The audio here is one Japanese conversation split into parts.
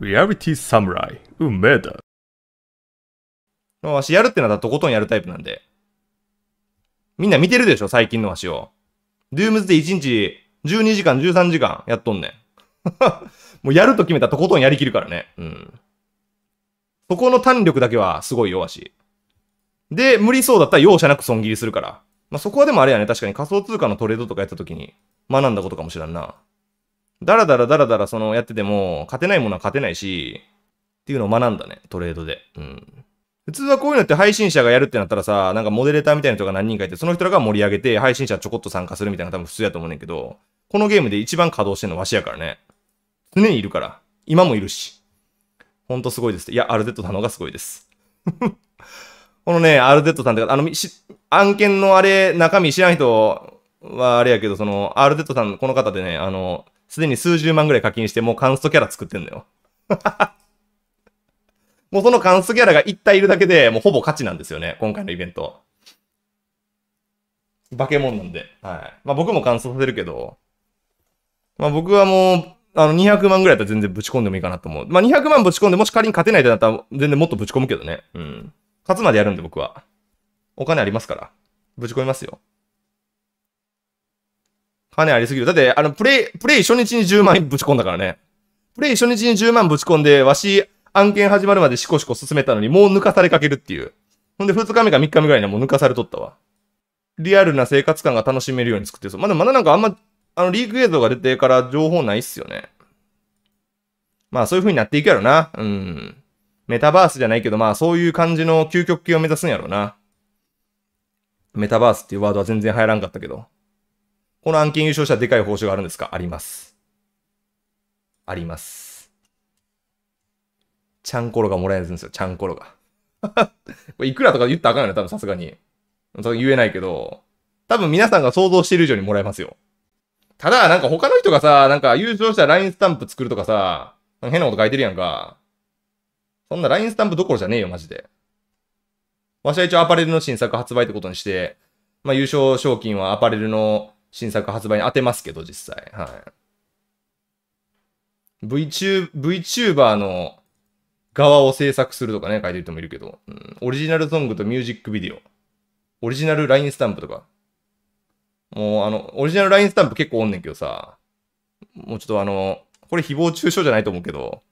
Reality Samurai 運命だわしやるってなったらとことんやるタイプなんでみんな見てるでしょ最近のわしをドゥームズで1日12時間13時間やっとんねん もうやると決めたらとことんやりきるからねうんそこの弾力だけはすごいよわしで無理そうだったら容赦なく損切りするからまあ、そこはでもあれやね確かに仮想通貨のトレードとかやった時に学んだことかもしらんなだらだらだらだらそのやってても、勝てないものは勝てないし、っていうのを学んだね、トレードで。うん。普通はこういうのって配信者がやるってなったらさ、なんかモデレーターみたいな人が何人かいて、その人らが盛り上げて、配信者ちょこっと参加するみたいな多分普通やと思うねんけど、このゲームで一番稼働してんのわしやからね。常にいるから。今もいるし。ほんとすごいです。いや、アルゼットさんの方がすごいです。このね、アルットさんってか、あの、案件のあれ、中身知らん人はあれやけど、その、アルットさん、この方でね、あの、すでに数十万ぐらい課金して、もうカンストキャラ作ってんのよ。もうそのカンストキャラが1体いるだけで、もうほぼ価値なんですよね。今回のイベント。化け物なんで。はい。まあ僕もカンストさせるけど、まあ僕はもう、あの、200万ぐらいだったら全然ぶち込んでもいいかなと思う。まあ、200万ぶち込んで、もし仮に勝てないってなったら、全然もっとぶち込むけどね。うん。勝つまでやるんで僕は。お金ありますから。ぶち込みますよ。金ありすぎる。だって、あの、プレイ、プレイ初日に10万ぶち込んだからね。プレイ初日に10万ぶち込んで、わし、案件始まるまでシコシコ進めたのに、もう抜かされかけるっていう。ほんで、2日目か3日目ぐらいにはもう抜かされとったわ。リアルな生活感が楽しめるように作ってそう。まだまだなんかあんま、あの、リーク映像が出てから情報ないっすよね。まあ、そういう風になっていくやろな。うん。メタバースじゃないけど、まあ、そういう感じの究極系を目指すんやろな。メタバースっていうワードは全然入らんかったけど。この案件優勝したらでかい報酬があるんですかあります。あります。ちゃんころがもらえるんですよ、ちゃんころが。これいくらとか言ったらあかんよね、多分さすがに。言えないけど、多分皆さんが想像してる以上にもらえますよ。ただ、なんか他の人がさ、なんか優勝したら LINE スタンプ作るとかさ、なか変なこと書いてるやんか。そんな LINE スタンプどころじゃねえよ、マジで。わしは一応アパレルの新作発売ってことにして、まあ優勝賞金はアパレルの新作発売に当てますけど、実際。はい。VTube、VTuber の側を制作するとかね、書いてる人もいるけど、うん、オリジナルソングとミュージックビデオ。オリジナルラインスタンプとか。もうあの、オリジナルラインスタンプ結構おんねんけどさ、もうちょっとあの、これ誹謗中傷じゃないと思うけど、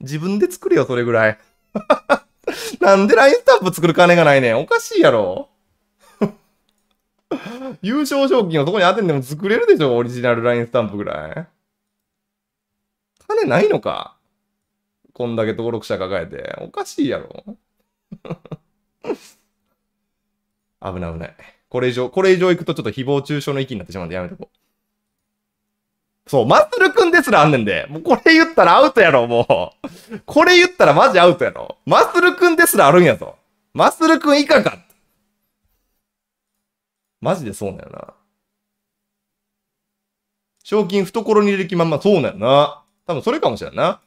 自分で作れよ、それぐらい。なんで LINE スタンプ作る金がないねん。おかしいやろ。優勝賞金をそこに当てんでも作れるでしょオリジナルラインスタンプぐらい。金ないのかこんだけ登録者抱えて。おかしいやろ 危ない危ない。これ以上、これ以上行くとちょっと誹謗中傷の域になってしまうんでやめとこう。そう、マッスルくんですらあんねんで。もうこれ言ったらアウトやろ、もう。これ言ったらマジアウトやろ。マッスルくんですらあるんやぞ。マッスルくん以下か。マジでそうなよな。賞金懐に入れる気まんまそうなんよな。多分それかもしれんな。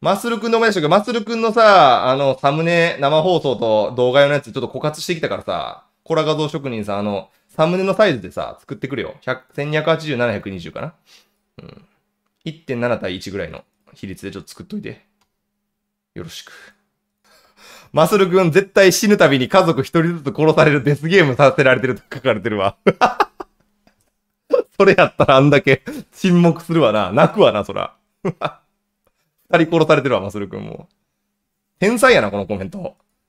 マッスルくんの前でしたけど、マッスルくんのさ、あの、サムネ生放送と動画用のやつちょっと枯渇してきたからさ、コラ画像職人さん、あの、サムネのサイズでさ、作ってくれよ。1280、720かな。うん。1.7対1ぐらいの比率でちょっと作っといて。よろしく。マスル君絶対死ぬたびに家族一人ずつ殺されるデスゲームさせられてると書かれてるわ。それやったらあんだけ沈黙するわな。泣くわな、そら。二人殺されてるわ、マスル君も。天才やな、このコメント。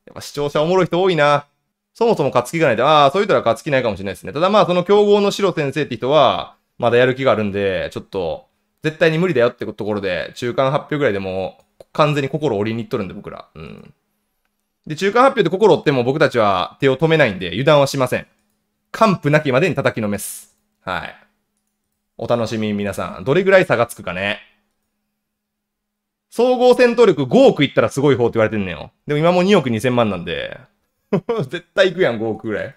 やっぱ視聴者おもろい人多いな。そもそも勝つ気がないで、ああ、そういう人は勝つ気ないかもしれないですね。ただまあ、その競合の白先生って人は、まだやる気があるんで、ちょっと、絶対に無理だよってところで、中間発表ぐらいでも、完全に心折りにいっとるんで、僕ら。うん。で、中間発表で心折っても僕たちは手を止めないんで、油断はしません。完膚なきまでに叩きのめす。はい。お楽しみ皆さん。どれぐらい差がつくかね。総合戦闘力5億いったらすごい方って言われてんねよ。でも今も2億2000万なんで。絶対いくやん、5億ぐらい。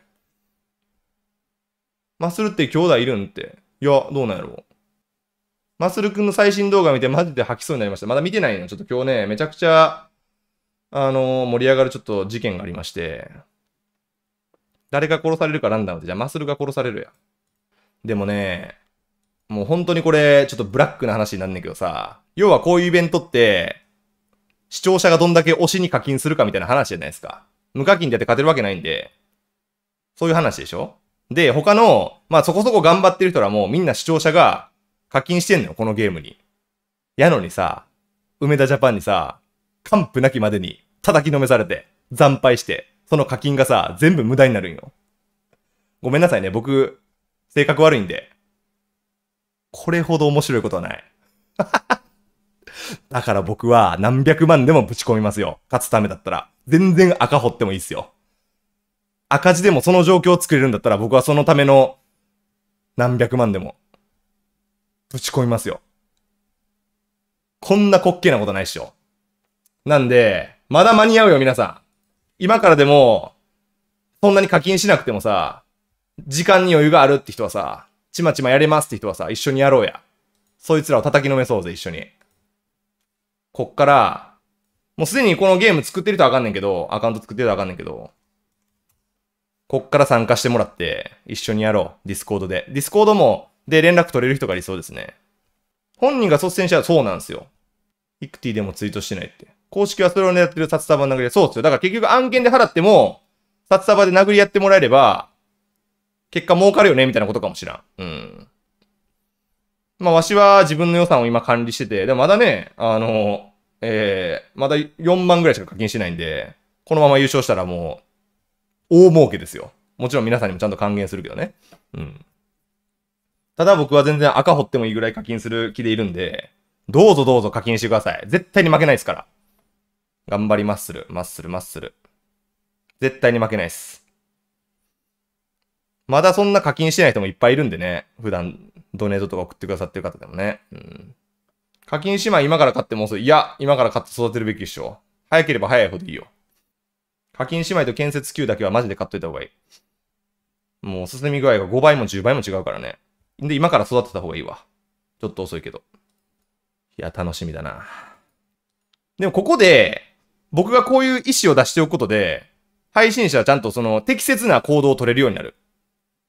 マスルって兄弟いるんって。いや、どうなんやろう。マスルくんの最新動画見てマジで吐きそうになりました。まだ見てないの。ちょっと今日ね、めちゃくちゃあのー、盛り上がるちょっと事件がありまして、誰が殺されるかランダムで、じゃあマスルが殺されるや。でもね、もう本当にこれ、ちょっとブラックな話になんねんけどさ、要はこういうイベントって、視聴者がどんだけ推しに課金するかみたいな話じゃないですか。無課金でやって勝てるわけないんで、そういう話でしょで、他の、まあそこそこ頑張ってる人らもみんな視聴者が課金してんのよ、このゲームに。やのにさ、梅田ジャパンにさ、完膚なきまでに叩きのめされて、惨敗して、その課金がさ、全部無駄になるんよ。ごめんなさいね、僕、性格悪いんで。これほど面白いことはない。だから僕は何百万でもぶち込みますよ。勝つためだったら。全然赤掘ってもいいっすよ。赤字でもその状況を作れるんだったら僕はそのための何百万でもぶち込みますよ。こんな滑稽なことないっしょ。なんで、まだ間に合うよ、皆さん。今からでも、そんなに課金しなくてもさ、時間に余裕があるって人はさ、ちまちまやれますって人はさ、一緒にやろうや。そいつらを叩きのめそうぜ、一緒に。こっから、もうすでにこのゲーム作ってるとわかんねんけど、アカウント作ってるとわかんねんけど、こっから参加してもらって、一緒にやろう。ディスコードで。ディスコードも、で連絡取れる人が理想ですね。本人が率先したらそうなんですよ。イクティでもツイートしてないって。公式はそれを狙ってる札束を殴り合い。そうっすよ。だから結局案件で払っても、札束で殴り合ってもらえれば、結果儲かるよね、みたいなことかもしらん。うん。まあ、わしは自分の予算を今管理してて、でもまだね、あの、えー、まだ4万ぐらいしか課金してないんで、このまま優勝したらもう、大儲けですよ。もちろん皆さんにもちゃんと還元するけどね。うん。ただ僕は全然赤掘ってもいいぐらい課金する気でいるんで、どうぞどうぞ課金してください。絶対に負けないですから。頑張りマッスル、マッスル、マッスル。絶対に負けないっす。まだそんな課金してない人もいっぱいいるんでね。普段、ドネートとか送ってくださってる方でもね。うん。課金姉妹今から買っても遅いや、今から買って育てるべきでしょ。早ければ早いほどいいよ。課金姉妹と建設級だけはマジで買っといた方がいい。もう進み具合が5倍も10倍も違うからね。で、今から育てた方がいいわ。ちょっと遅いけど。いや、楽しみだな。でもここで、僕がこういう意思を出しておくことで、配信者はちゃんとその適切な行動を取れるようになる。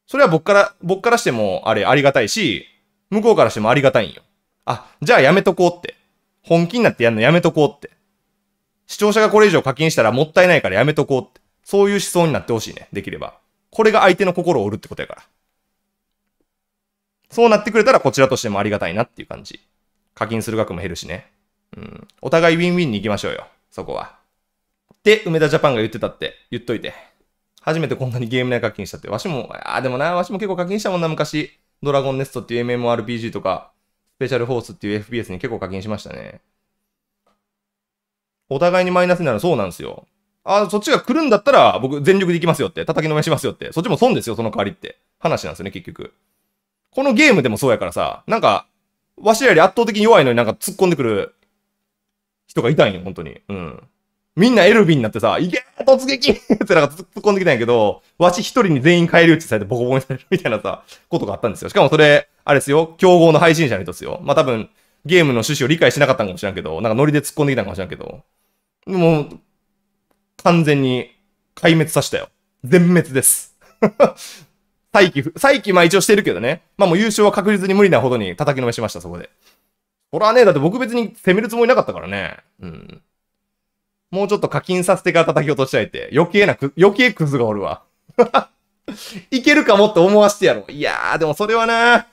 それは僕から、僕からしてもあれありがたいし、向こうからしてもありがたいんよ。あ、じゃあやめとこうって。本気になってやるのやめとこうって。視聴者がこれ以上課金したらもったいないからやめとこうって。そういう思想になってほしいね。できれば。これが相手の心を折るってことやから。そうなってくれたらこちらとしてもありがたいなっていう感じ。課金する額も減るしね。うん。お互いウィンウィンに行きましょうよ。そこは。って梅田ジャパンが言ってたって言っといて。初めてこんなにゲーム内課金したって。わしも、ああ、でもな、わしも結構課金したもんな、昔。ドラゴンネストっていう MMORPG とか、スペシャルフォースっていう FPS に結構課金しましたね。お互いにマイナスになるそうなんですよ。あ、そっちが来るんだったら、僕全力で行きますよって、叩きのめしますよって、そっちも損ですよ、その代わりって。話なんですよね、結局。このゲームでもそうやからさ、なんか、わしらより圧倒的に弱いのになんか突っ込んでくる人がいたんよ、本当に。うん。みんなエルビンになってさ、いけー突撃ってなんか突っ込んできたんやけど、わし一人に全員返り討ちされてボコボコにされるみたいなさ、ことがあったんですよ。しかもそれ、あれですよ、競合の配信者の人ですよ。まあ多分、ゲームの趣旨を理解しなかったんかもしれんけど、なんかノリで突っ込んできたんかもしれんけど、もう、完全に壊滅させたよ。全滅です。再起、再起まあ一応してるけどね。まあもう優勝は確実に無理なほどに叩きのめしました、そこで。これはね、だって僕別に攻めるつもりなかったからね。うん。もうちょっと課金させてから叩き落としたいって。余計な、余計クズがおるわ。いけるかもって思わしてやろう。いやー、でもそれはな、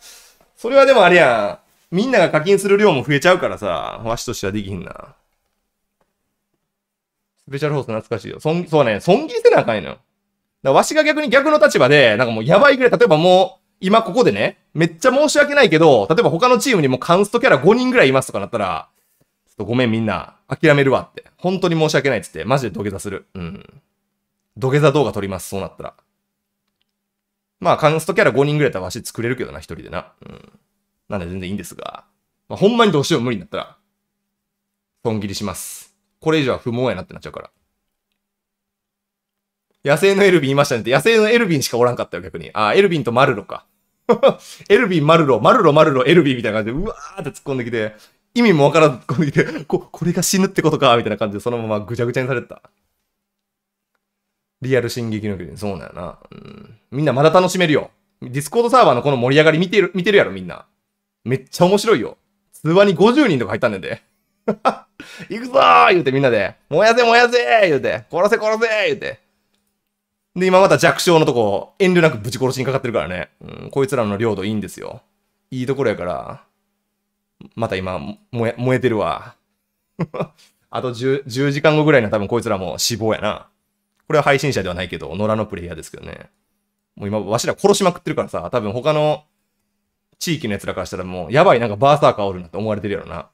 それはでもあれやん。みんなが課金する量も増えちゃうからさ、わしとしてはできひんな。スペシャルホース懐かしいよ。そん、そうね、損切りせなあかんよ。だわしが逆に逆の立場で、なんかもうやばいぐらい、例えばもう、今ここでね、めっちゃ申し訳ないけど、例えば他のチームにもカンストキャラ5人ぐらいいますとかなったら、ちょっとごめんみんな、諦めるわって。本当に申し訳ないっつって、マジで土下座する。うん。土下座動画撮ります、そうなったら。まあ、カンストキャラ5人ぐらいだったらわし作れるけどな、一人でな。うん。なんで全然いいんですが。まあ、ほんまにどうしよう無理になったら、損切りします。これ以上は不毛やなってなっちゃうから。野生のエルビンいましたねって、野生のエルビンしかおらんかったよ、逆に。あ、エルビンとマルロか。エルビン、マルロ、マルロ、マルロ、エルビンみたいな感じで、うわーって突っ込んできて、意味もわからず突っ込んできて、こ、これが死ぬってことか、みたいな感じで、そのままぐちゃぐちゃにされてた。リアル進撃の巨人、そうなんやな。うん。みんなまだ楽しめるよ。ディスコードサーバーのこの盛り上がり見てる、見てるやろ、みんな。めっちゃ面白いよ。通話に50人とか入ったんねで。行くぞー言うてみんなで、燃やせ燃やせー言うて、殺せ殺せー言うて、で、今また弱小のとこ、遠慮なくぶち殺しにかかってるからね。うん、こいつらの領土いいんですよ。いいところやから。また今、燃え、燃えてるわ。あと 10, 10時間後ぐらいには多分こいつらも死亡やな。これは配信者ではないけど、野良のプレイヤーですけどね。もう今、わしら殺しまくってるからさ、多分他の地域の奴らからしたらもう、やばいなんかバーサーカーおるなって思われてるやろな。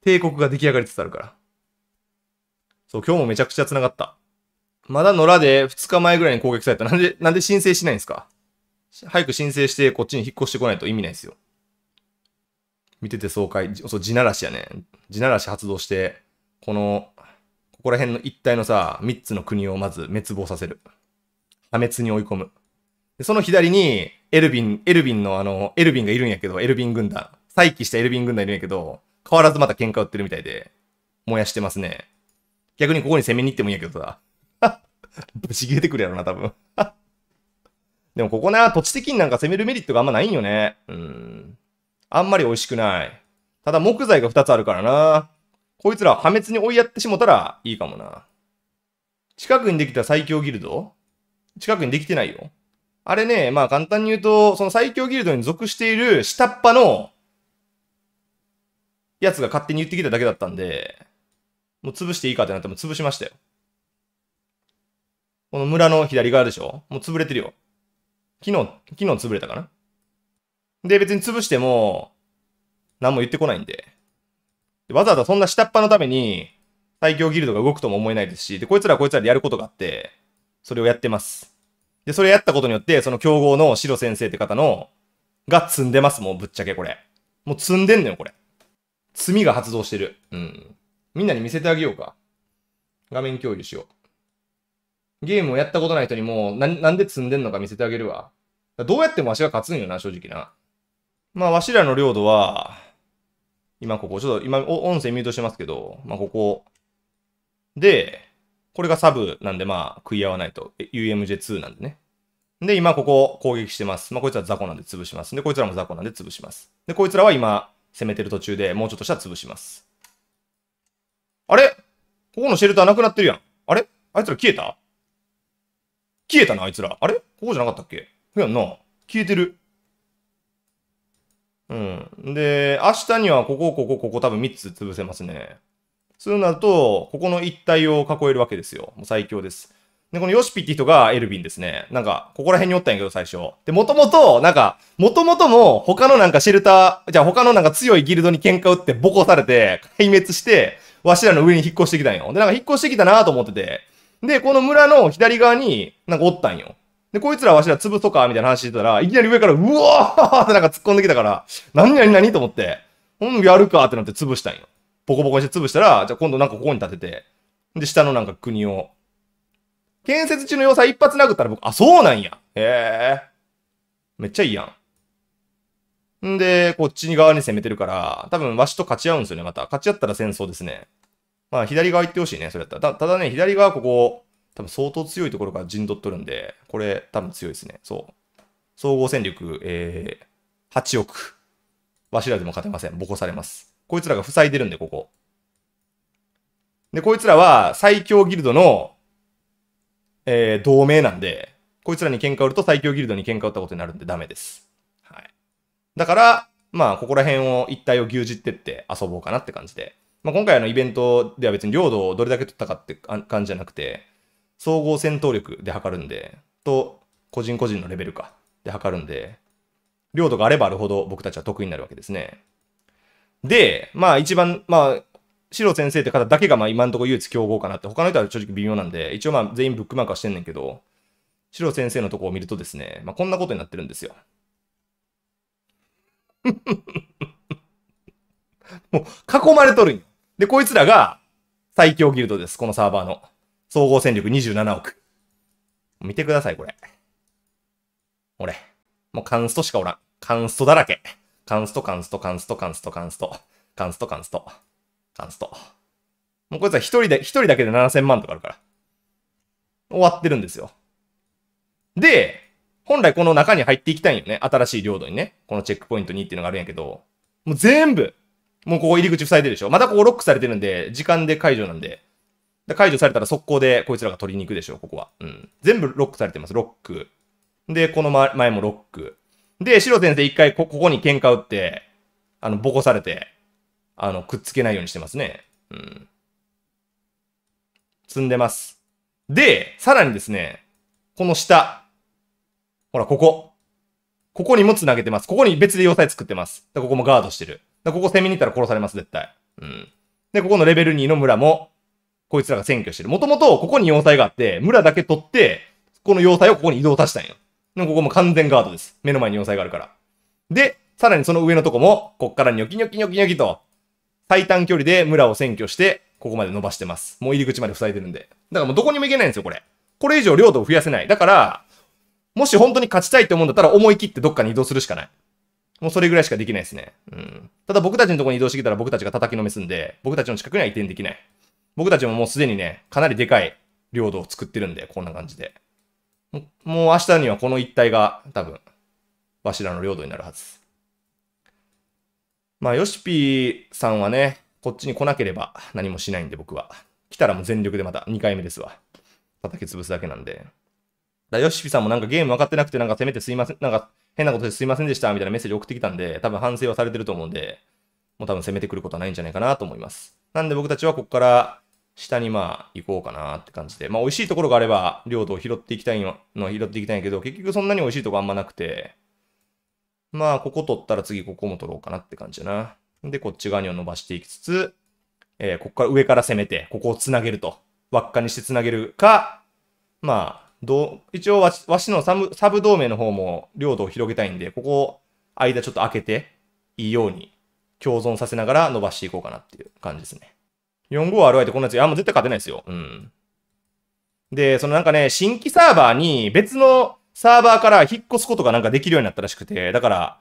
帝国が出来上がりつつあるから。そう、今日もめちゃくちゃ繋がった。まだ野良で2日前ぐらいに攻撃された。なんで、なんで申請しないんですか早く申請してこっちに引っ越してこないと意味ないですよ。見てて爽快。そう、地ならしやね。地ならし発動して、この、ここら辺の一帯のさ、3つの国をまず滅亡させる。破滅に追い込む。でその左に、エルビン、エルビンのあの、エルビンがいるんやけど、エルビン軍団。再起したエルビン軍団いるんやけど、変わらずまた喧嘩売ってるみたいで、燃やしてますね。逆にここに攻めに行ってもいいんやけどさ。ぶち切れてくるやろな、多分。でもここな、土地的になんか攻めるメリットがあんまないんよね。うん。あんまり美味しくない。ただ木材が2つあるからな。こいつら破滅に追いやってしもたらいいかもな。近くにできた最強ギルド近くにできてないよ。あれね、まあ簡単に言うと、その最強ギルドに属している下っ端のやつが勝手に言ってきただけだったんで、もう潰していいかってなっても潰しましたよ。この村の左側でしょもう潰れてるよ。昨日、昨日潰れたかなで、別に潰しても、何も言ってこないんで。わざわざそんな下っ端のために、最強ギルドが動くとも思えないですし、で、こいつらはこいつらでやることがあって、それをやってます。で、それやったことによって、その競合の白先生って方の、が積んでます、もうぶっちゃけこれ。もう積んでんのよ、これ。罪が発動してる。うん。みんなに見せてあげようか。画面共有しよう。ゲームをやったことない人にもうな、なんで積んでんのか見せてあげるわ。どうやってもわしが勝つんよな、正直な。まあ、わしらの領土は、今ここ、ちょっと今、音声ミュートしてますけど、まあ、ここ。で、これがサブなんで、まあ、食い合わないと。UMJ2 なんでね。で、今ここ攻撃してます。まあ、こいつら雑魚なんで潰します。で、こいつらも雑魚なんで潰します。で、こいつらは今、攻めてる途中で、もうちょっとしたら潰します。あれここのシェルターなくなってるやん。あれあいつら消えた消えたな、あいつら。あれここじゃなかったっけふやんな。消えてる。うん。で、明日にはここ、ここ、ここ多分3つ潰せますね。そうなると、ここの一帯を囲えるわけですよ。もう最強です。で、このヨシピって人がエルヴィンですね。なんか、ここら辺におったんやけど、最初。で、もともと、なんか、もともとも、他のなんかシェルター、じゃあ他のなんか強いギルドに喧嘩打ってボコされて、壊滅して、わしらの上に引っ越してきたんよ。で、なんか引っ越してきたなと思ってて、で、この村の左側に、なんかおったんよ。で、こいつらわしら潰そうかみたいな話してたら、いきなり上から、うわーってなんか突っ込んできたから、何何何と思って、ほんやるかってなって潰したんよ。ポコポコして潰したら、じゃあ今度なんかここに立てて、で、下のなんか国を。建設中の要塞一発殴ったら僕、あ、そうなんや。へえ。めっちゃいいやん。んで、こっち側に攻めてるから、多分わしと勝ち合うんですよね、また。勝ち合ったら戦争ですね。まあ、左側行ってほしいね、それだったら。ただね、左側ここ、多分相当強いところから陣取っとるんで、これ多分強いですね。そう。総合戦力、えー、8億。わしらでも勝てません。ボコされます。こいつらが塞いでるんで、ここ。で、こいつらは最強ギルドの、えー、同盟なんで、こいつらに喧嘩売ると最強ギルドに喧嘩売ったことになるんでダメです。はい。だから、まあ、ここら辺を一体を牛耳ってって遊ぼうかなって感じで。まあ、今回のイベントでは別に領土をどれだけ取ったかって感じじゃなくて、総合戦闘力で測るんで、と、個人個人のレベルか、で測るんで、領土があればあるほど僕たちは得意になるわけですね。で、まあ一番、まあ、白先生って方だけがまあ今のところ唯一競合かなって、他の人は正直微妙なんで、一応まあ全員ブックマークはしてんねんけど、白先生のとこを見るとですね、まあこんなことになってるんですよ。もう囲まれとるんで、こいつらが最強ギルドです。このサーバーの。総合戦力27億。見てください、これ。俺。もうカンストしかおらん。カンストだらけ。カンスト、カンスト、カンスト、カンスト、カンスト。カンスト、カンスト。カンスト。もうこいつは一人で、一人だけで7000万とかあるから。終わってるんですよ。で、本来この中に入っていきたいんよね。新しい領土にね。このチェックポイント2っていうのがあるんやけど、もう全部、もうここ入り口塞いでるでしょ。またここロックされてるんで、時間で解除なんで。で解除されたら速攻でこいつらが取りに行くでしょ、ここは。うん。全部ロックされてます、ロック。で、この前もロック。で、白先生一回こ、ここに喧嘩打って、あの、ボコされて、あの、くっつけないようにしてますね。うん。積んでます。で、さらにですね、この下。ほら、ここ。ここにも繋げてます。ここに別で要塞作ってます。で、ここもガードしてる。ここ攻めに行ったら殺されます、絶対。うん。で、ここのレベル2の村も、こいつらが占拠してる。もともと、ここに要塞があって、村だけ取って、この要塞をここに移動させたんよ。で、ここも完全ガードです。目の前に要塞があるから。で、さらにその上のとこも、こっからニョキニョキニョキニョキと、最短距離で村を占拠して、ここまで伸ばしてます。もう入り口まで塞いでるんで。だからもうどこにも行けないんですよ、これ。これ以上領土を増やせない。だから、もし本当に勝ちたいって思うんだったら思い切ってどっかに移動するしかない。もうそれぐらいしかできないですね。うん。ただ僕たちのところに移動してきたら僕たちが叩きのめすんで、僕たちの近くには移転できない。僕たちももうすでにね、かなりでかい領土を作ってるんで、こんな感じで。もう明日にはこの一帯が多分、わしらの領土になるはず。まあ、ヨシピーさんはね、こっちに来なければ何もしないんで僕は。来たらもう全力でまた2回目ですわ。叩き潰すだけなんで。だヨシピさんもなんかゲーム分かってなくてなんかせめてすいません、なんか変なことですいませんでした、みたいなメッセージ送ってきたんで、多分反省はされてると思うんで、もう多分攻めてくることはないんじゃないかなと思います。なんで僕たちはここから下にまあ行こうかなって感じで、まあ美味しいところがあれば領土を拾っていきたいの、拾っていきたいんやけど、結局そんなに美味しいとこあんまなくて、まあここ取ったら次ここも取ろうかなって感じだな。で、こっち側にを伸ばしていきつつ、えー、ここから上から攻めて、ここをつなげると。輪っかにしてつなげるか、まあ、ど一応わし、わしのサブサブ同盟の方も領土を広げたいんで、ここ、間ちょっと開けて、いいように共存させながら伸ばしていこうかなっていう感じですね。4-5RI ってこんなやつ、あ、もう絶対勝てないですよ。うん。で、そのなんかね、新規サーバーに別のサーバーから引っ越すことがなんかできるようになったらしくて、だから、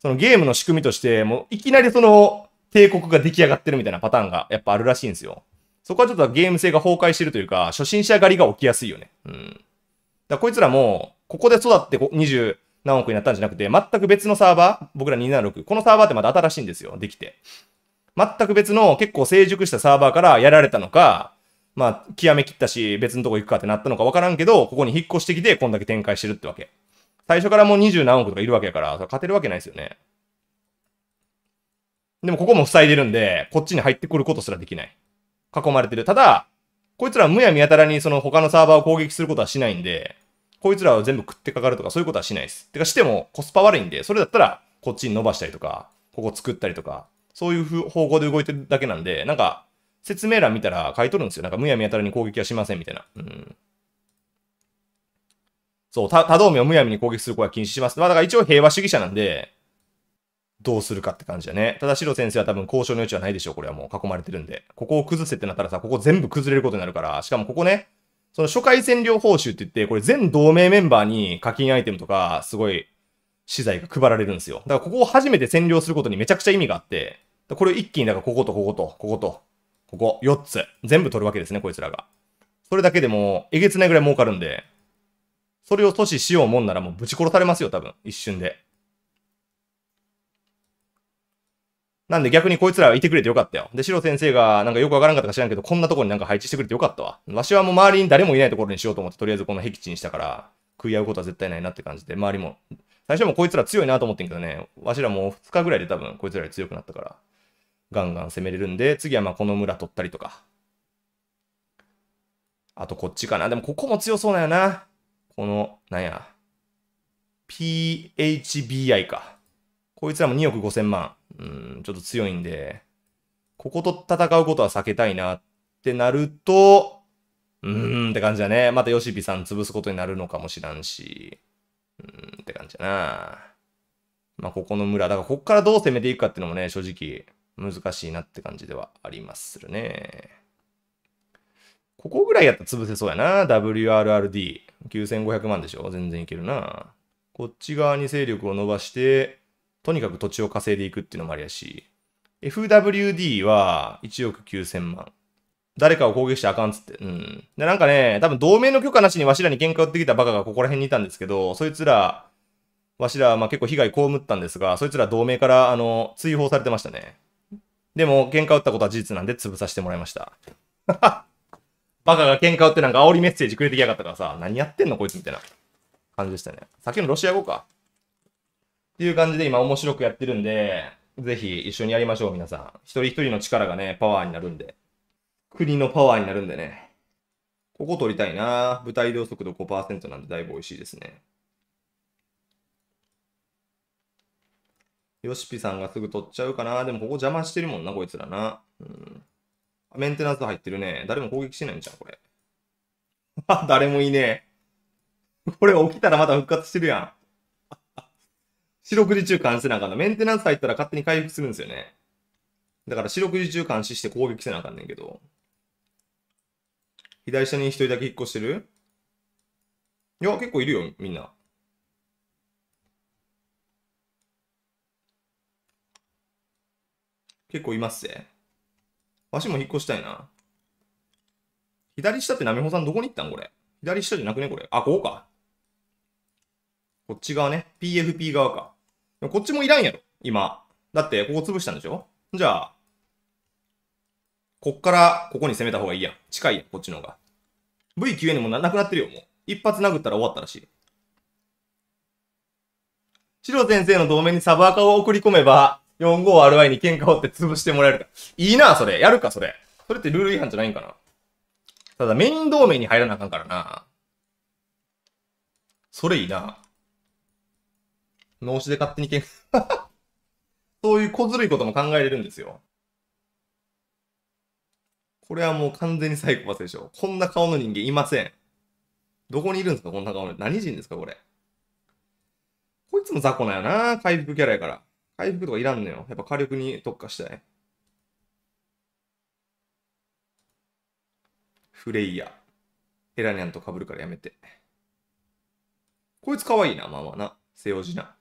そのゲームの仕組みとして、もういきなりその帝国が出来上がってるみたいなパターンがやっぱあるらしいんですよ。そこはちょっとゲーム性が崩壊してるというか、初心者狩りが起きやすいよね。うん。だこいつらも、ここで育って20何億になったんじゃなくて、全く別のサーバー、僕ら276、このサーバーってまだ新しいんですよ、できて。全く別の結構成熟したサーバーからやられたのか、まあ、極め切ったし、別のとこ行くかってなったのか分からんけど、ここに引っ越してきて、こんだけ展開してるってわけ。最初からもう20何億とかいるわけやから、勝てるわけないですよね。でもここも塞いでるんで、こっちに入ってくることすらできない。囲まれてる。ただ、こいつらはむやみやたらにその他のサーバーを攻撃することはしないんで、こいつらは全部食ってかかるとかそういうことはしないです。てかしてもコスパ悪いんで、それだったらこっちに伸ばしたりとか、ここ作ったりとか、そういう方向で動いてるだけなんで、なんか説明欄見たら書いとるんですよ。なんかむやみやたらに攻撃はしませんみたいな。うん。そう、多動名をむやみに攻撃する子は禁止します。まあだから一応平和主義者なんで、どうするかって感じだね。ただ、白先生は多分交渉の余地はないでしょう。これはもう囲まれてるんで。ここを崩せってなったらさ、ここ全部崩れることになるから、しかもここね、その初回占領報酬って言って、これ全同盟メンバーに課金アイテムとか、すごい、資材が配られるんですよ。だからここを初めて占領することにめちゃくちゃ意味があって、これを一気に、だからこことこことここと、ここ4つ、全部取るわけですね、こいつらが。それだけでも、えげつないぐらい儲かるんで、それを阻止しようもんならもうぶち殺されますよ、多分。一瞬で。なんで逆にこいつらいてくれてよかったよ。で、白先生がなんかよくわからんかったか知らんけど、こんなとこになんか配置してくれてよかったわ。わしはもう周りに誰もいないところにしようと思って、とりあえずこの僻地にしたから、食い合うことは絶対ないなって感じで、周りも。最初もこいつら強いなと思ってんけどね、わしらもう2日ぐらいで多分こいつらより強くなったから、ガンガン攻めれるんで、次はまあこの村取ったりとか。あとこっちかな。でもここも強そうなんやな。この、なんや。PHBI か。こいつらも2億5千万。うん、ちょっと強いんで、ここと戦うことは避けたいなってなると、うーんって感じだね。またヨシピさん潰すことになるのかもしらんし、うーんって感じだな。まあ、ここの村、だからこっからどう攻めていくかっていうのもね、正直難しいなって感じではありまするね。ここぐらいやったら潰せそうやな。WRRD。9500万でしょ全然いけるな。こっち側に勢力を伸ばして、とにかく土地を稼いでいくっていうのもありやし、FWD は1億9000万。誰かを攻撃してあかんっつって。うん。で、なんかね、多分同盟の許可なしにわしらに喧嘩売ってきたバカがここら辺にいたんですけど、そいつら、わしら、まあ、結構被害被ったんですが、そいつら同盟から、あの、追放されてましたね。でも、喧嘩打ったことは事実なんで潰させてもらいました。バカが喧嘩打ってなんか煽りメッセージくれてきやがったからさ、何やってんのこいつみたいな感じでしたね。さっきのロシア語か。っていう感じで今面白くやってるんで、ぜひ一緒にやりましょう、皆さん。一人一人の力がね、パワーになるんで。国のパワーになるんでね。ここ取りたいな。舞台移動速度5%なんでだいぶ美味しいですね。ヨシピさんがすぐ取っちゃうかな。でもここ邪魔してるもんな、こいつらな。うん。メンテナンス入ってるね。誰も攻撃しないんじゃん、これ。誰もいねえ。これ起きたらまた復活してるやん。四六時中監視せなあかんの。メンテナンス入ったら勝手に回復するんですよね。だから四六時中監視して攻撃せなあかんねんけど。左下に一人だけ引っ越してるいや、結構いるよ、みんな。結構いますぜ。わしも引っ越したいな。左下ってなめほさんどこに行ったんこれ。左下じゃなくねこれ。あ、ここか。こっち側ね。PFP 側か。こっちもいらんやろ、今。だって、ここ潰したんでしょじゃあ、こっからここに攻めた方がいいやん。近いやん、こっちの方が。VQN もなくなってるよ、もう。一発殴ったら終わったらしい。シロ先生の同盟にサブアカを送り込めば、45RI に喧嘩をって潰してもらえるか。いいな、それ。やるか、それ。それってルール違反じゃないんかな。ただ、メイン同盟に入らなあかんからな。それいいな。脳死で勝手にけ そういう小ずるいことも考えれるんですよ。これはもう完全にサイコパスでしょ。こんな顔の人間いません。どこにいるんですかこんな顔の。何人ですかこれ。こいつも雑魚なよな。回復キャラやから。回復とかいらんのよ。やっぱ火力に特化したい。フレイヤー。ヘラニャンと被るからやめて。こいつ可愛いな、まあまあな。セオジナ。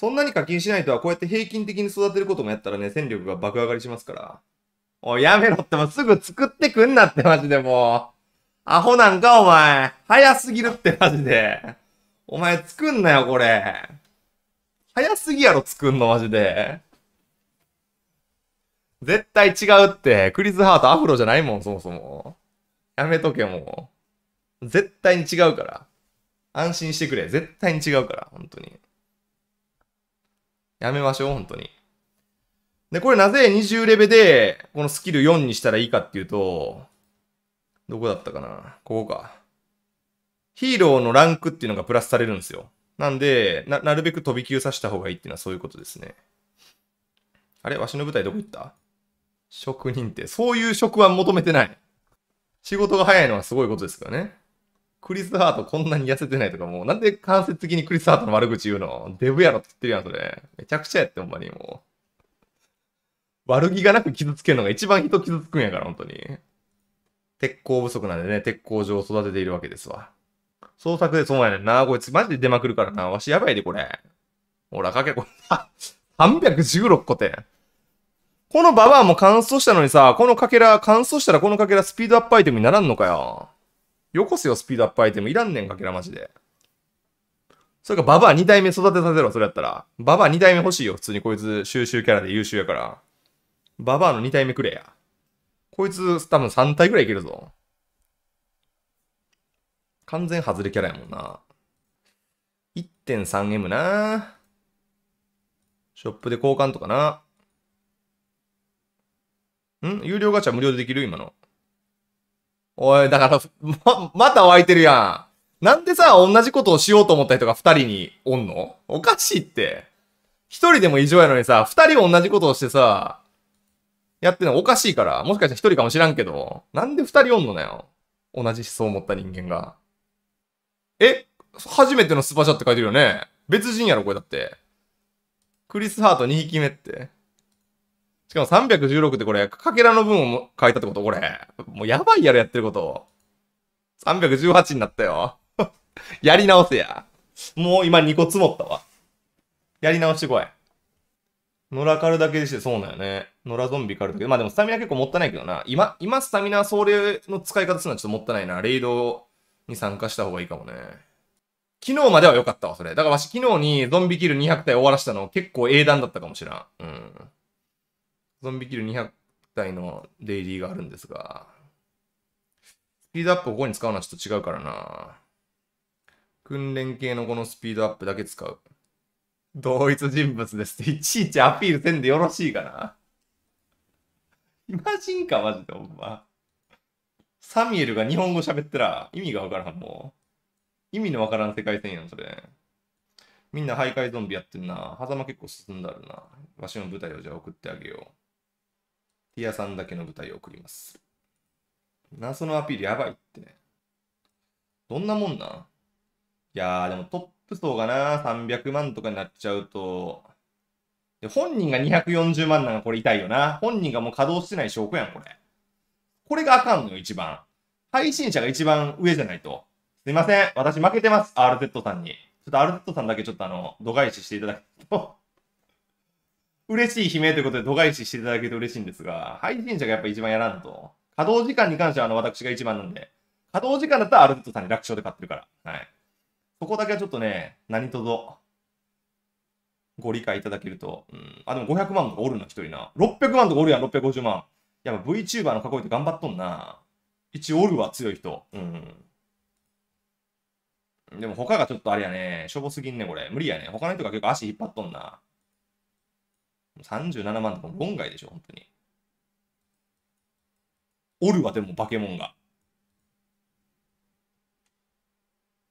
そんなに課金しないとは、こうやって平均的に育てることもやったらね、戦力が爆上がりしますから。おい、やめろって、もうすぐ作ってくんなって、マジでもう。アホなんか、お前。早すぎるって、マジで。お前、作んなよ、これ。早すぎやろ、作んの、マジで。絶対違うって。クリズハートアフロじゃないもん、そもそも。やめとけ、もう。絶対に違うから。安心してくれ。絶対に違うから、本当に。やめましょう、本当に。で、これなぜ20レベで、このスキル4にしたらいいかっていうと、どこだったかなここか。ヒーローのランクっていうのがプラスされるんですよ。なんで、な、なるべく飛び級させた方がいいっていうのはそういうことですね。あれわしの舞台どこ行った職人って、そういう職は求めてない。仕事が早いのはすごいことですからね。クリス・ハートこんなに痩せてないとか、もうなんで間接的にクリス・ハートの悪口言うのデブやろって言ってるやん、それ。めちゃくちゃやって、ほんまにもう。悪気がなく傷つけるのが一番人傷つくんやから、本当に。鉄鋼不足なんでね、鉄工場を育てているわけですわ。創作でそうやねんな。こいつマジで出まくるからな。わしやばいで、これ。ほら、かけこ、316個点。このババアも乾燥したのにさ、このかけら、乾燥したらこのかけらスピードアップアイテムにならんのかよ。よこせよ、スピードアップアイテム。いらんねん、かけらマジで。それか、ババア2代目育てさせろ、それやったら。ババア2代目欲しいよ、普通にこいつ、収集キャラで優秀やから。ババアの2体目くれや。こいつ、多分3体くらいいけるぞ。完全外れキャラやもんな。1.3M な。ショップで交換とかな。ん有料ガチャ無料でできる今の。おい、だから、ま、また湧いてるやん。なんでさ、同じことをしようと思った人が二人におんのおかしいって。一人でも異常やのにさ、二人同じことをしてさ、やってんのおかしいから。もしかしたら一人かもしらんけど。なんで二人おんのなよ。同じ思想を持った人間が。え初めてのスパシャって書いてるよね。別人やろ、これだって。クリス・ハート2匹目って。しかも316ってこれ、かけらの分を書いたってことこれ。もうやばいやろ、やってること。318になったよ。やり直せや。もう今2個積もったわ。やり直してこい。野良狩るだけでしてそうなよね。野良ゾンビ狩るだけ。まあでもスタミナ結構もったいないけどな。今、今スタミナそれの使い方するのはちょっともったいないな。レイドに参加した方がいいかもね。昨日までは良かったわ、それ。だからわし昨日にゾンビキル200体終わらしたの結構英断だったかもしらん。うん。ゾンビキル200体のデイリーがあるんですが、スピードアップをここに使うのはちょっと違うからな。訓練系のこのスピードアップだけ使う。同一人物ですっていちいちアピールせんでよろしいかな。じんか、マジで、ほんま。サミュエルが日本語喋ったら意味がわからん、もう。意味のわからん世界線やん、それ。みんな徘徊ゾンビやってんな。狭間結構進んだるな。わしの舞台をじゃあ送ってあげよう。ヒアさんだけの舞台を送ります。な、そのアピールやばいってどんなもんなんいやー、でもトップ層がな、300万とかになっちゃうと、で本人が240万なんかこれ痛いよな。本人がもう稼働してない証拠やん、これ。これがあかんのよ、一番。配信者が一番上じゃないと。すいません。私負けてます。RZ さんに。ちょっと RZ さんだけちょっとあの、度外視していただくと嬉しい悲鳴ということで度外視していただけると嬉しいんですが、配信者がやっぱ一番やらんと。稼働時間に関してはあの私が一番なんで、稼働時間だったらアルテッさんに楽勝で勝ってるから。はい。そこだけはちょっとね、何とぞ、ご理解いただけると。うん。あ、でも500万とかおるな、一人な。600万とかおるやん、650万。やっぱ VTuber の囲いって頑張っとんな。一応おるわ、強い人。うん。でも他がちょっとあれやね。しょぼすぎんね、これ。無理やね。他の人が結構足引っ張っとんな。37万とかも論外でしょ、本当に。おるわ、でも、バケモンが。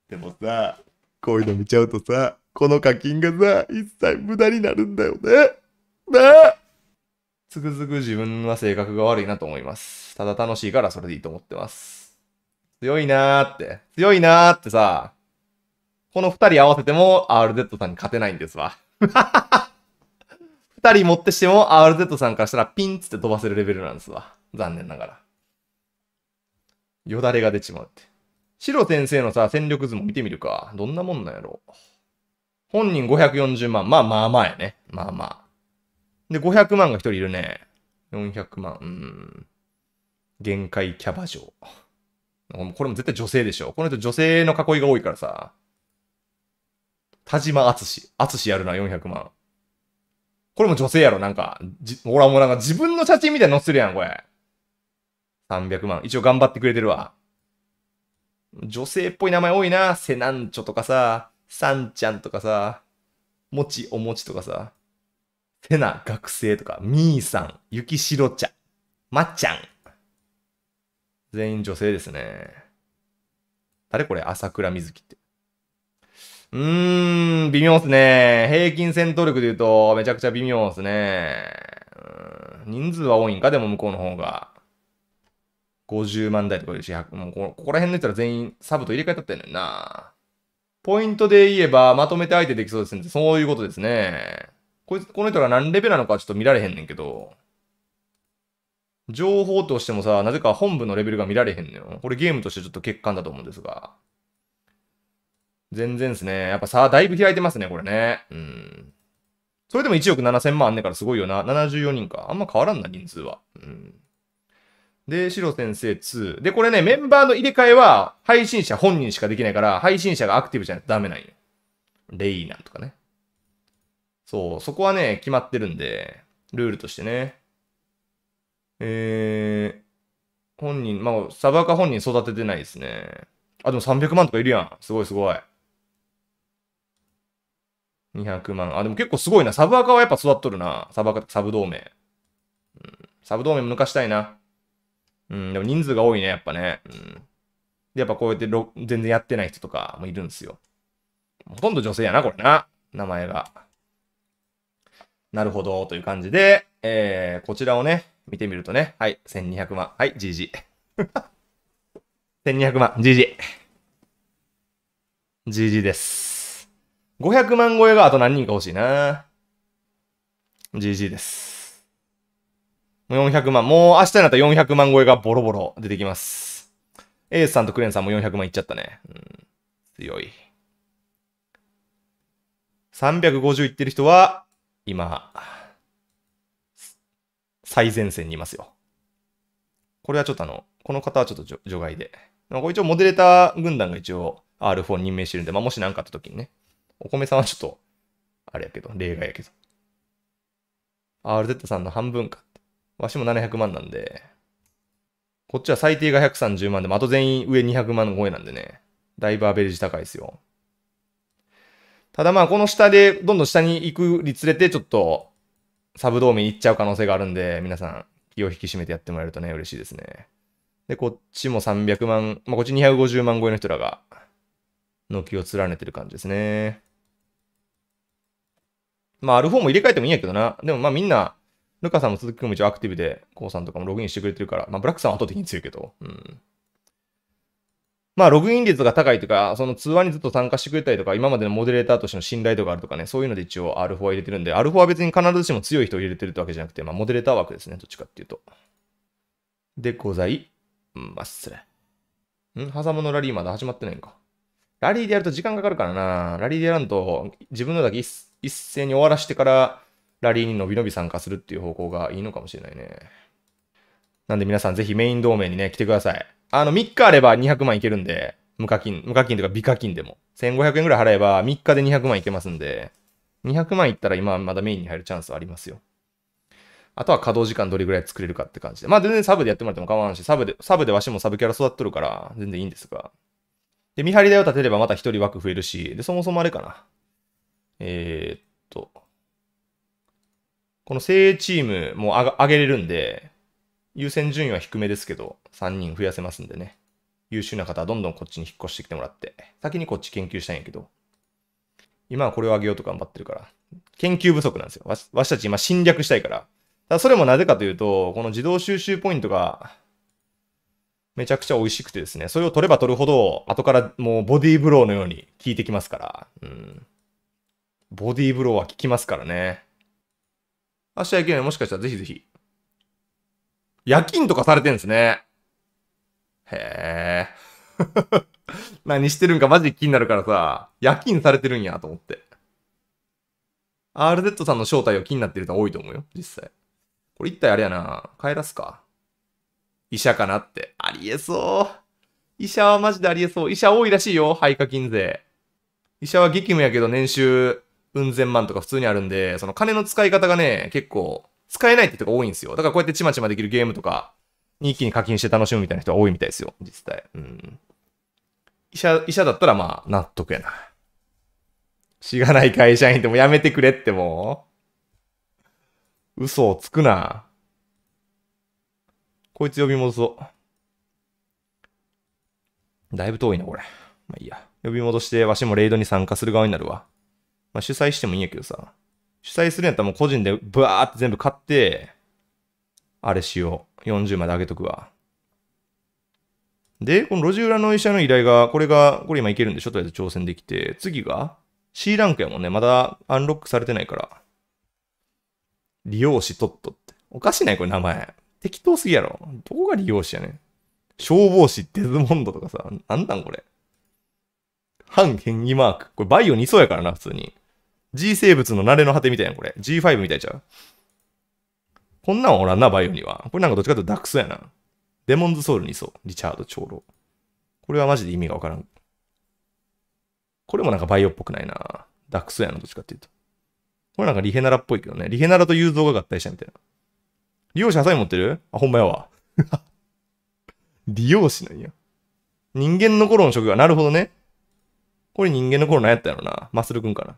でもさ、こういうの見ちゃうとさ、この課金がさ、一切無駄になるんだよね。ねつくづく自分は性格が悪いなと思います。ただ楽しいからそれでいいと思ってます。強いなーって、強いなーってさ、この二人合わせても RZ さんに勝てないんですわ。2人持ってしても RZ さんからしたらピンつって飛ばせるレベルなんですわ。残念ながら。よだれが出ちまうって。白先生のさ、戦力図も見てみるか。どんなもんなんやろ本人540万。まあまあまあやね。まあまあ。で、500万が1人いるね。400万。うん。限界キャバ嬢。これも絶対女性でしょ。この人女性の囲いが多いからさ。田島厚志。厚志やるな、400万。これも女性やろ、なんか。ほらもうなんか自分の写真みたいに載せるやん、これ。300万。一応頑張ってくれてるわ。女性っぽい名前多いな。セナンチョとかさ、サンちゃんとかさ、もちおもちとかさ、セナ学生とか、みーさん、ゆきしろちゃん、まっちゃん。全員女性ですね。誰これ朝倉みずきって。うーん、微妙っすね。平均戦闘力で言うと、めちゃくちゃ微妙っすね。人数は多いんかでも向こうの方が。50万台とかいうし、もうここら辺のやつら全員サブと入れ替えたってんねんな。ポイントで言えば、まとめて相手できそうですね。そういうことですね。こいつ、この人ら何レベルなのかちょっと見られへんねんけど。情報としてもさ、なぜか本部のレベルが見られへんのよ。これゲームとしてちょっと欠陥だと思うんですが。全然ですね。やっぱ差だいぶ開いてますね、これね。うん。それでも1億7000万あんねからすごいよな。74人か。あんま変わらんな、人数は。うん。で、白先生2。で、これね、メンバーの入れ替えは、配信者本人しかできないから、配信者がアクティブじゃないとダメなんよ。レイナとかね。そう、そこはね、決まってるんで、ルールとしてね。えー、本人、まあ、サアカ本人育ててないですね。あ、でも300万とかいるやん。すごいすごい。200万。あ、でも結構すごいな。サブアカはやっぱ育っとるな。サブアカ、サブ同盟。うん、サブ同盟も抜かしたいな。うん、でも人数が多いね、やっぱね。うん。で、やっぱこうやって全然やってない人とかもいるんですよ。ほとんど女性やな、これな。名前が。なるほど、という感じで、えー、こちらをね、見てみるとね、はい、1200万。はい、GG。1200 万、GG。GG です。500万超えがあと何人か欲しいな。GG です。400万。もう明日になったら400万超えがボロボロ出てきます。エースさんとクレンさんも400万いっちゃったね。うん、強い。350いってる人は、今、最前線にいますよ。これはちょっとあの、この方はちょっと除外で。これ一応モデレーター軍団が一応 R4 任命してるんで、まあ、もし何かあった時にね。お米さんはちょっと、あれやけど、例外やけど。RZ さんの半分かって。わしも700万なんで、こっちは最低が130万で、あと全員上200万の超えなんでね、だいぶアベレージ高いですよ。ただまあ、この下で、どんどん下に行くにつれて、ちょっと、サブドーに行っちゃう可能性があるんで、皆さん、気を引き締めてやってもらえるとね、嬉しいですね。で、こっちも300万、まあ、こっち250万超えの人らが、軒を連ねてる感じですね。まあ、ある方も入れ替えてもいいんやけどな。でもまあみんな、ルカさんも鈴木くんも一応アクティブで、コウさんとかもログインしてくれてるから、まあブラックさんは圧倒的に強いけど、うん。まあログイン率が高いとか、その通話にずっと参加してくれたりとか、今までのモデレーターとしての信頼度があるとかね、そういうので一応アルファ入れてるんで、アルファは別に必ずしも強い人を入れてるってわけじゃなくて、まあモデレーター枠ですね、どっちかっていうと。でございます。ん、挟むのラリーまだ始まってないんか。ラリーでやると時間かかるからな。ラリーでやらんと、自分のだけ一斉に終わらしてから、ラリーに伸び伸び参加するっていう方向がいいのかもしれないね。なんで皆さんぜひメイン同盟にね、来てください。あの、3日あれば200万いけるんで、無課金、無課金とか美課金でも。1500円ぐらい払えば3日で200万いけますんで、200万いったら今まだメインに入るチャンスはありますよ。あとは稼働時間どれぐらい作れるかって感じで。まあ全然サブでやってもらっても構わんし、サブで、サブでわしもサブキャラ育っとるから、全然いいんですが。で、見張り台を立てればまた一人枠増えるし、で、そもそもあれかな。えー、っと、この精鋭チームも上げれるんで、優先順位は低めですけど、3人増やせますんでね。優秀な方はどんどんこっちに引っ越してきてもらって、先にこっち研究したいんやけど、今はこれを上げようと頑張ってるから、研究不足なんですよ。わしわしたち今侵略したいから。ただそれもなぜかというと、この自動収集ポイントがめちゃくちゃ美味しくてですね、それを取れば取るほど、後からもうボディーブローのように効いてきますから、うん。ボディーブローは効きますからね。明日焼きないもしかしたらぜひぜひ。夜勤とかされてんですね。へえ。何してるんかマジ気になるからさ、夜勤されてるんやと思って。RZ さんの正体を気になってる人多いと思うよ、実際。これ一体あれやな、帰らすか。医者かなって。ありえそう。医者はマジでありえそう。医者多いらしいよ、廃課金税。医者は激務やけど年収うん千万とか普通にあるんで、その金の使い方がね、結構使えないってとが多いんですよ。だからこうやってちまちまできるゲームとかに一気に課金して楽しむみたいな人が多いみたいですよ、実際。うん。医者、医者だったらまあ納得やな。しがない会社員でもやめてくれってもう。嘘をつくな。こいつ呼び戻そう。だいぶ遠いな、これ。まあいいや。呼び戻して、わしもレイドに参加する側になるわ。まあ主催してもいいんやけどさ。主催するんやったらもう個人でブワーって全部買って、あれしよう。40まで上げとくわ。で、この路地裏の医者の依頼が、これが、これ今いけるんでしょとりあえず挑戦できて、次が C ランクやもんね。まだアンロックされてないから。利用しとっとって。おかしないこれ名前。適当すぎやろ。どこが理容師やねん。消防士、デズモンドとかさ、なんなんこれ。反変異マーク。これバイオ2層やからな、普通に。G 生物の慣れの果てみたいな、これ。G5 みたいちゃう。こんなんおらんな、バイオには。これなんかどっちかというとダックスやな。デモンズソウル2層。リチャード長老。これはマジで意味がわからん。これもなんかバイオっぽくないな。ダックスやな、どっちかっていうと。これなんかリヘナラっぽいけどね。リヘナラと雄造が合体したみたいな。利用者ハサ持ってるあ、ほんまやわ。利用紙なんや。人間の頃の職業。なるほどね。これ人間の頃何やったやろな。マスルくんかな。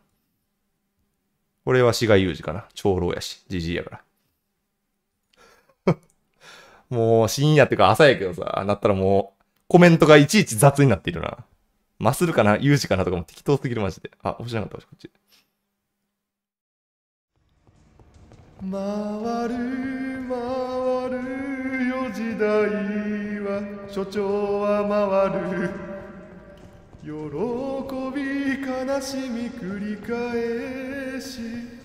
これは志賀裕二かな。長老やし、じじいやから。もう深夜ってか朝やけどさ、なったらもうコメントがいちいち雑になっているな。マスルかな、裕二かなとかも適当すぎるマジで。あ、欲しなかったこっち。回る回るよ時代は所長は回る喜び悲しみ繰り返し